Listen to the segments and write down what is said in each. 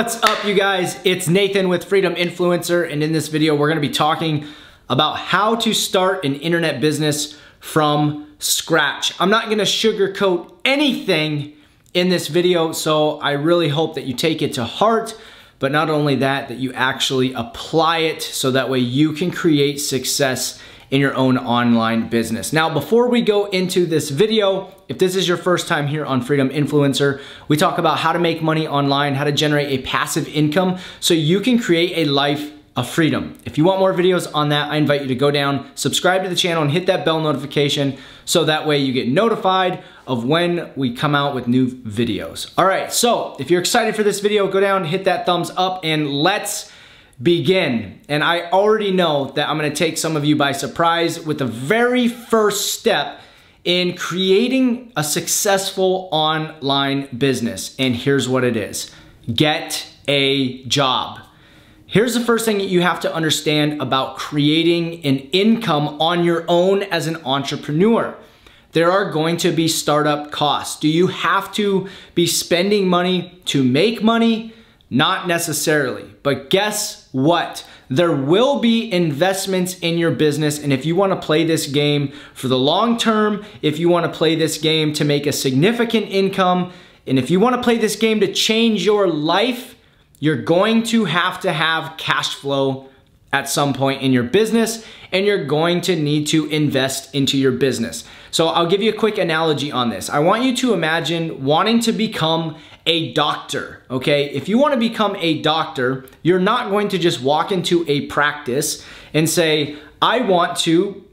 What's up you guys? It's Nathan with Freedom Influencer and in this video we're gonna be talking about how to start an internet business from scratch. I'm not gonna sugarcoat anything in this video so I really hope that you take it to heart but not only that, that you actually apply it so that way you can create success in your own online business. Now, before we go into this video, if this is your first time here on Freedom Influencer, we talk about how to make money online, how to generate a passive income so you can create a life of freedom. If you want more videos on that, I invite you to go down, subscribe to the channel, and hit that bell notification so that way you get notified of when we come out with new videos. All right, so if you're excited for this video, go down, hit that thumbs up, and let's begin. And I already know that I'm gonna take some of you by surprise with the very first step in creating a successful online business. And here's what it is. Get a job. Here's the first thing that you have to understand about creating an income on your own as an entrepreneur. There are going to be startup costs. Do you have to be spending money to make money? Not necessarily, but guess what? There will be investments in your business. And if you wanna play this game for the long term, if you wanna play this game to make a significant income, and if you wanna play this game to change your life, you're going to have to have cash flow at some point in your business and you're going to need to invest into your business. So I'll give you a quick analogy on this. I want you to imagine wanting to become a doctor, okay? If you wanna become a doctor, you're not going to just walk into a practice and say, I want to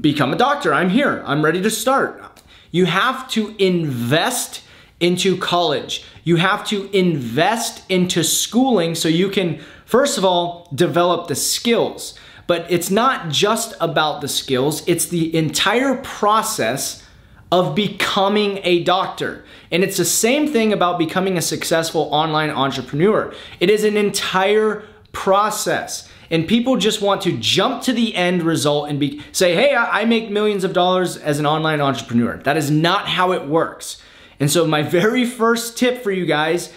become a doctor. I'm here. I'm ready to start. You have to invest into college. You have to invest into schooling so you can, first of all, develop the skills. But it's not just about the skills, it's the entire process of becoming a doctor. And it's the same thing about becoming a successful online entrepreneur. It is an entire process. And people just want to jump to the end result and be, say, hey, I, make millions of dollars as an online entrepreneur. That is not how it works. And so, my very first tip for you guys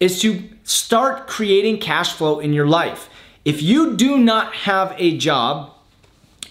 is to start creating cash flow in your life. If you do not have a job,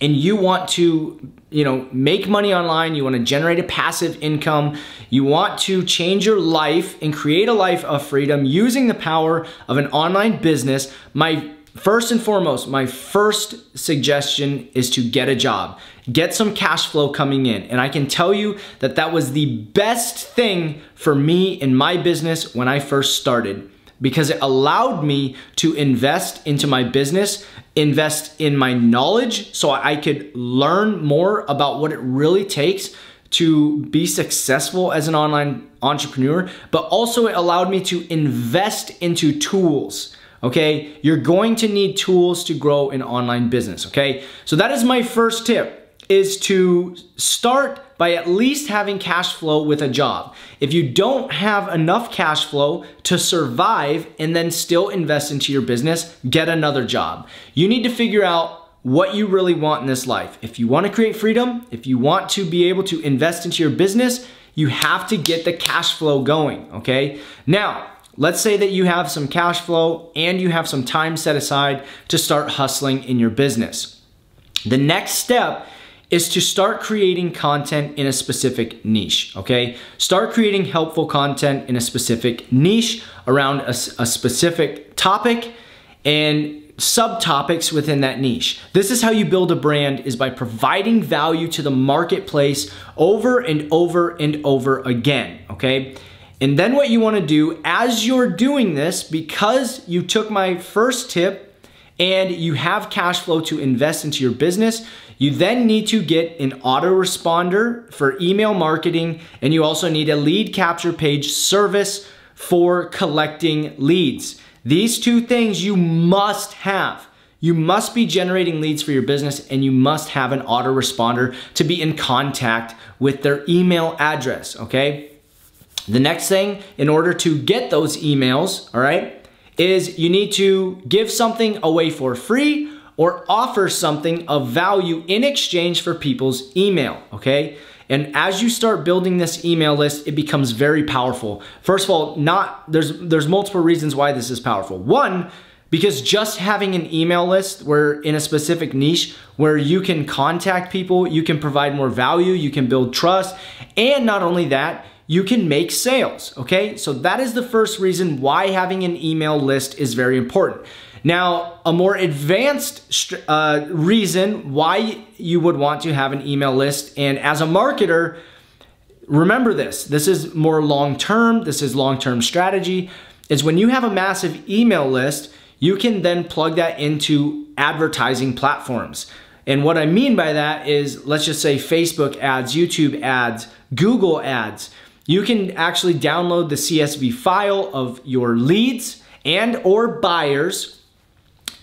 and you want to you know make money online you want to generate a passive income you want to change your life and create a life of freedom using the power of an online business my First and foremost, my first suggestion is to get a job. Get some cash flow coming in. And I can tell you that that was the best thing for me in my business when I first started because it allowed me to invest into my business, invest in my knowledge so I could learn more about what it really takes to be successful as an online entrepreneur, but also it allowed me to invest into tools. Okay, you're going to need tools to grow an online business. Okay, so that is my first tip is to start by at least having cash flow with a job. If you don't have enough cash flow to survive and then still invest into your business, get another job. You need to figure out what you really want in this life. If you want to create freedom, if you want to be able to invest into your business, you have to get the cash flow going, okay? Now, let's say that you have some cash flow and you have some time set aside to start hustling in your business. The next step is to start creating content in a specific niche, okay? Start creating helpful content in a specific niche around a, a specific topic and subtopics within that niche. This is how you build a brand is by providing value to the marketplace over and over and over again, okay? And then what you wanna do as you're doing this, because you took my first tip and you have cash flow to invest into your business, you then need to get an autoresponder for email marketing, and you also need a lead capture page service for collecting leads. These two things you must have. You must be generating leads for your business and you must have an autoresponder to be in contact with their email address, okay? The next thing, in order to get those emails, all right, is you need to give something away for free or offer something of value in exchange for people's email, okay? And as you start building this email list, it becomes very powerful. First of all, not there's there's multiple reasons why this is powerful. One, because just having an email list where in a specific niche where you can contact people, you can provide more value, you can build trust, and not only that, you can make sales, okay? So that is the first reason why having an email list is very important. Now, a more advanced uh, reason why you would want to have an email list, and as a marketer, remember this, this is more long-term, this is long-term strategy, is when you have a massive email list, you can then plug that into advertising platforms. And what I mean by that is, let's just say Facebook ads, YouTube ads, Google ads. You can actually download the CSV file of your leads and or buyers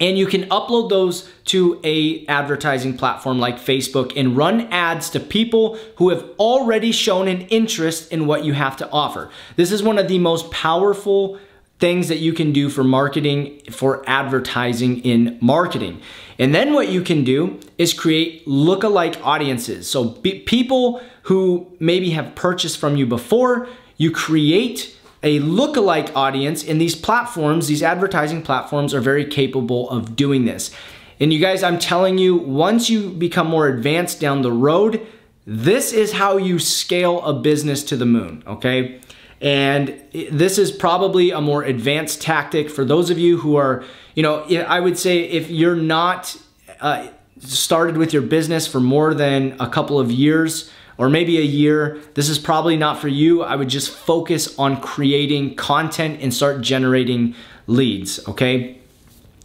and you can upload those to a advertising platform like Facebook and run ads to people who have already shown an interest in what you have to offer. This is one of the most powerful things that you can do for marketing, for advertising in marketing. And then what you can do is create look-alike audiences. So people who maybe have purchased from you before, you create a look-alike audience and these platforms, these advertising platforms are very capable of doing this. And you guys, I'm telling you, once you become more advanced down the road, this is how you scale a business to the moon, okay? And this is probably a more advanced tactic for those of you who are, you know, I would say if you're not uh, started with your business for more than a couple of years, or maybe a year, this is probably not for you. I would just focus on creating content and start generating leads, okay?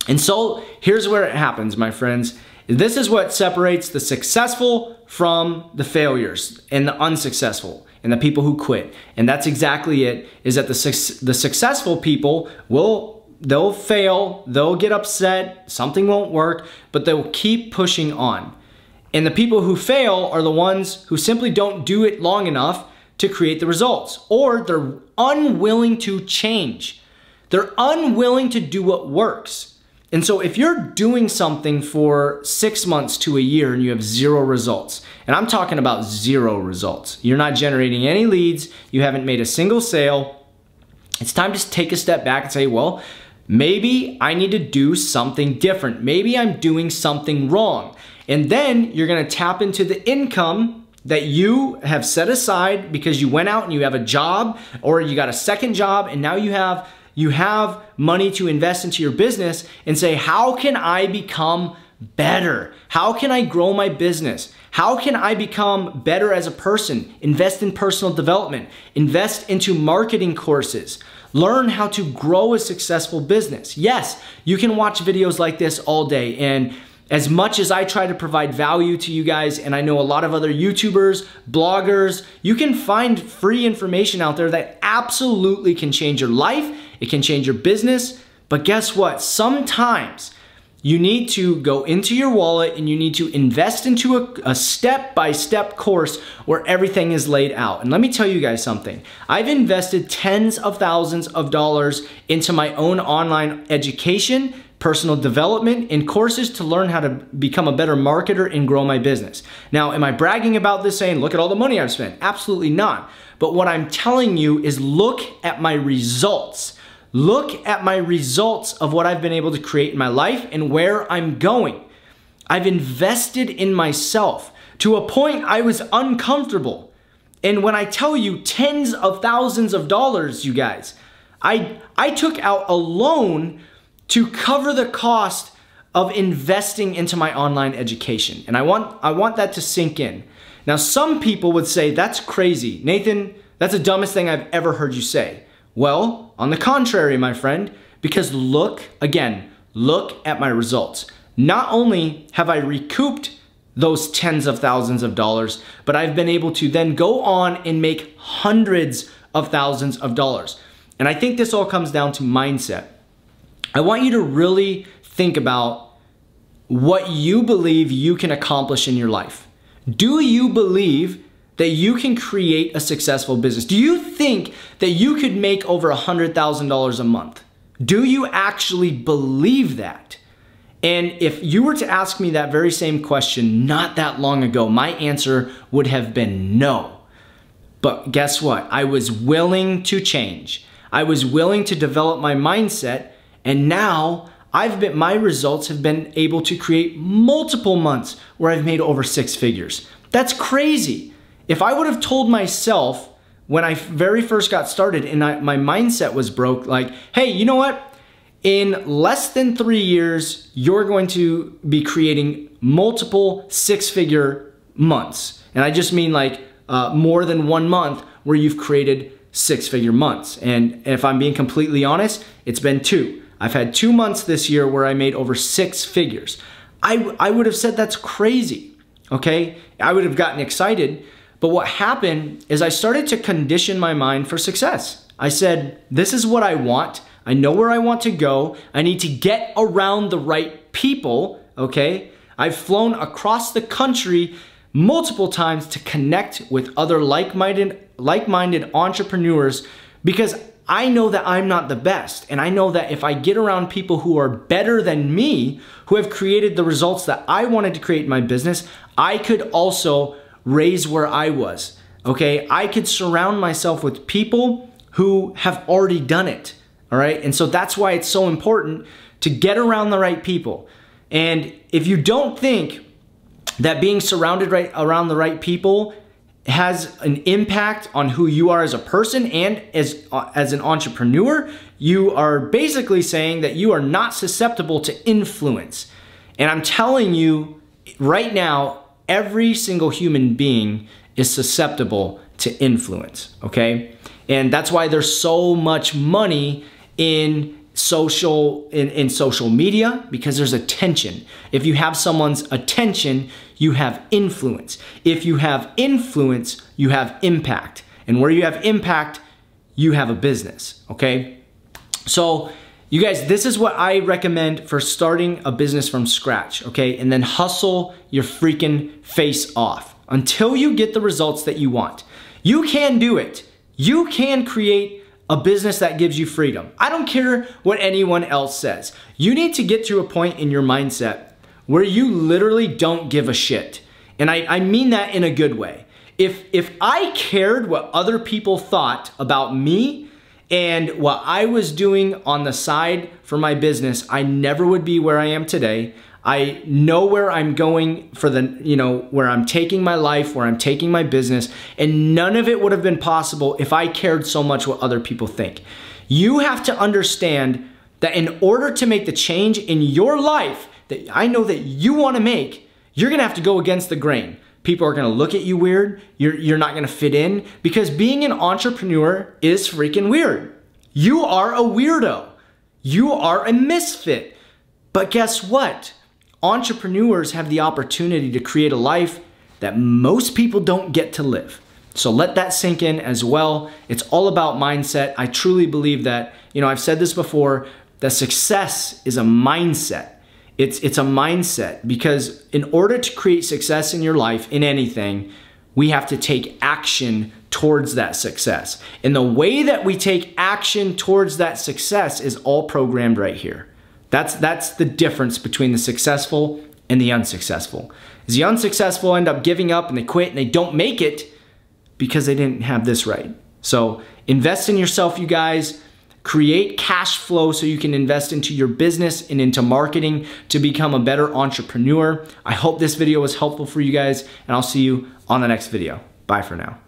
And so here's where it happens, my friends. This is what separates the successful from the failures and the unsuccessful and the people who quit. And that's exactly it, is that the, the successful people will they'll fail, they'll get upset, something won't work, but they'll keep pushing on. And the people who fail are the ones who simply don't do it long enough to create the results, or they're unwilling to change. They're unwilling to do what works. And so if you're doing something for six months to a year and you have zero results, and I'm talking about zero results, you're not generating any leads, you haven't made a single sale, it's time to take a step back and say, well, maybe I need to do something different. Maybe I'm doing something wrong. And then you're gonna tap into the income that you have set aside because you went out and you have a job or you got a second job and now you have you have money to invest into your business and say, how can I become better? How can I grow my business? How can I become better as a person? Invest in personal development, invest into marketing courses, learn how to grow a successful business. Yes, you can watch videos like this all day and as much as I try to provide value to you guys, and I know a lot of other YouTubers, bloggers, you can find free information out there that absolutely can change your life it can change your business, but guess what? Sometimes you need to go into your wallet and you need to invest into a, step-by-step -step course where everything is laid out. And let me tell you guys something. I've invested tens of thousands of dollars into my own online education personal development, and courses to learn how to become a better marketer and grow my business. Now, am I bragging about this saying, look at all the money I've spent? Absolutely not. But what I'm telling you is look at my results. Look at my results of what I've been able to create in my life and where I'm going. I've invested in myself to a point I was uncomfortable. And when I tell you tens of thousands of dollars, you guys, I, I took out a loan to cover the cost of investing into my online education. And I want, I want that to sink in. Now, some people would say, that's crazy. Nathan, that's the dumbest thing I've ever heard you say. Well, on the contrary, my friend, because look, again, look at my results. Not only have I recouped those tens of thousands of dollars, but I've been able to then go on and make hundreds of thousands of dollars. And I think this all comes down to mindset. I want you to really think about what you believe you can accomplish in your life. Do you believe that you can create a successful business? Do you think that you could make over $100,000 a month? Do you actually believe that? And if you were to ask me that very same question not that long ago, my answer would have been no. But guess what? I was willing to change. I was willing to develop my mindset and now I've been, my results have been able to create multiple months where I've made over six figures. That's crazy. If I would have told myself when I very first got started and I, my mindset was broke, like, hey, you know what? In less than three years, you're going to be creating multiple six figure months. And I just mean like uh, more than one month where you've created six figure months. And if I'm being completely honest, it's been two. I've had two months this year where I made over six figures. I, I would have said that's crazy, okay? I would have gotten excited, but what happened is I started to condition my mind for success. I said, this is what I want. I know where I want to go. I need to get around the right people, okay? I've flown across the country multiple times to connect with other like-minded like-minded entrepreneurs because I know that I'm not the best and I know that if I get around people who are better than me, who have created the results that I wanted to create in my business, I could also Raise where I was. Okay, I could surround myself with people who have already done it. All right, and so that's why it's so important to get around the right people. And if you don't think that being surrounded right around the right people has an impact on who you are as a person and as uh, as an entrepreneur, you are basically saying that you are not susceptible to influence. And I'm telling you right now, every single human being is susceptible to influence, okay? And that's why there's so much money in social in, in social media because there's attention. If you have someone's attention, you have influence. If you have influence, you have impact. And where you have impact, you have a business, okay? So you guys, this is what I recommend for starting a business from scratch, okay? And then hustle your freaking face off until you get the results that you want. You can do it. You can create a business that gives you freedom. I don't care what anyone else says. You need to get to a point in your mindset where you literally don't give a shit. And I, I mean that in a good way. If, if I cared what other people thought about me, and what I was doing on the side for my business, I never would be where I am today. I know where I'm going for the, you know, where I'm taking my life, where I'm taking my business, and none of it would have been possible if I cared so much what other people think. You have to understand that in order to make the change in your life that I know that you want to make, you're going to have to go against the grain. People are gonna look at you weird. You're, you're not gonna fit in because being an entrepreneur is freaking weird. You are a weirdo. You are a misfit. But guess what? Entrepreneurs have the opportunity to create a life that most people don't get to live. So let that sink in as well. It's all about mindset. I truly believe that, you know, I've said this before, that success is a mindset. It's it's a mindset because in order to create success in your life in anything, we have to take action towards that success. And the way that we take action towards that success is all programmed right here. That's that's the difference between the successful and the unsuccessful. Is the unsuccessful end up giving up and they quit and they don't make it because they didn't have this right. So invest in yourself, you guys. Create cash flow so you can invest into your business and into marketing to become a better entrepreneur. I hope this video was helpful for you guys, and I'll see you on the next video. Bye for now.